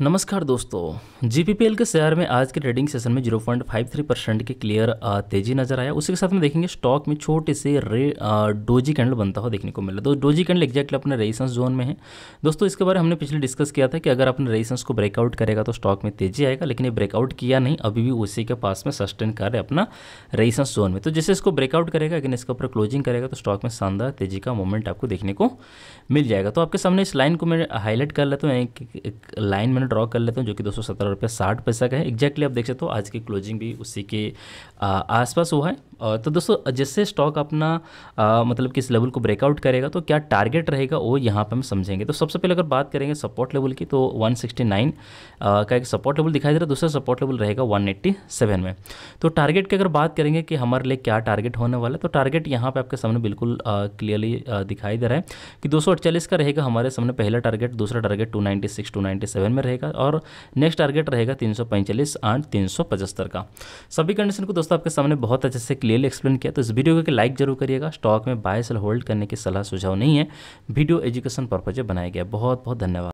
नमस्कार दोस्तों जीपीपीएल के शेयर में आज के ट्रेडिंग सेशन में 0.53 परसेंट की क्लियर तेजी नजर आया उसी के साथ में देखेंगे स्टॉक में छोटे से रे डोजी कैंडल बनता हुआ देखने को मिला तो डोजी कैंडल एक्जैक्टली अपने रेजिस्टेंस जोन में है दोस्तों इसके बारे में हमने पिछले डिस्कस किया था कि अगर अपने रेजिस्टेंस को ब्रेकआउट करेगा तो स्टॉक में तेजी आएगा लेकिन ये ब्रेकआउट किया नहीं अभी भी उसी के पास में सस्टेन कर रहे अपना रेजिस्टेंस जोन में तो जैसे इसको ब्रेकआउट करेगा लेकिन इसके ऊपर क्लोजिंग करेगा तो स्टॉक में शानदार तेजी का मूवमेंट आपको देखने को मिल जाएगा तो आपके सामने इस लाइन को मैं हाईलाइट कर लेता हूँ एक लाइन मैंने ड्रॉ कर लेते हैं जो कि सौ सत्रह रुपये साठ पैसा का है एक्जैक्टली आप देख सकते हो आज की क्लोजिंग भी उसी के आसपास हुआ है तो दोस्तों जैसे स्टॉक अपना आ, मतलब किस लेवल को ब्रेकआउट करेगा तो क्या टारगेट रहेगा वो यहाँ पर हम समझेंगे तो सबसे पहले अगर बात करेंगे सपोर्ट लेवल की तो 169 आ, का एक सपोर्ट लेवल दिखाई दे रहा है दूसरा सपोर्ट लेवल रहेगा 187 में तो टारगेट की अगर बात करेंगे कि हमारे लिए क्या टारगेट होने वाला है तो टारगेट यहाँ पर आपके सामने बिल्कुल क्लियरली दिखाई दे रहा है कि दो का रहेगा हमारे सामने पहला टारगेट दूसरा टारगेट टू नाइन्टी में रहेगा रहेगा और नेक्स्ट टारगेट रहेगा तीन सौ एंड तीन का सभी कंडीशन को दोस्तों आपके सामने बहुत अच्छे से क्लियरली एक्सप्लेन किया तो इस वीडियो को लाइक जरूर करिएगा स्टॉक में बाय सेल होल्ड करने की सलाह सुझाव नहीं है वीडियो एजुकेशन पर्पज बनाया गया बहुत बहुत धन्यवाद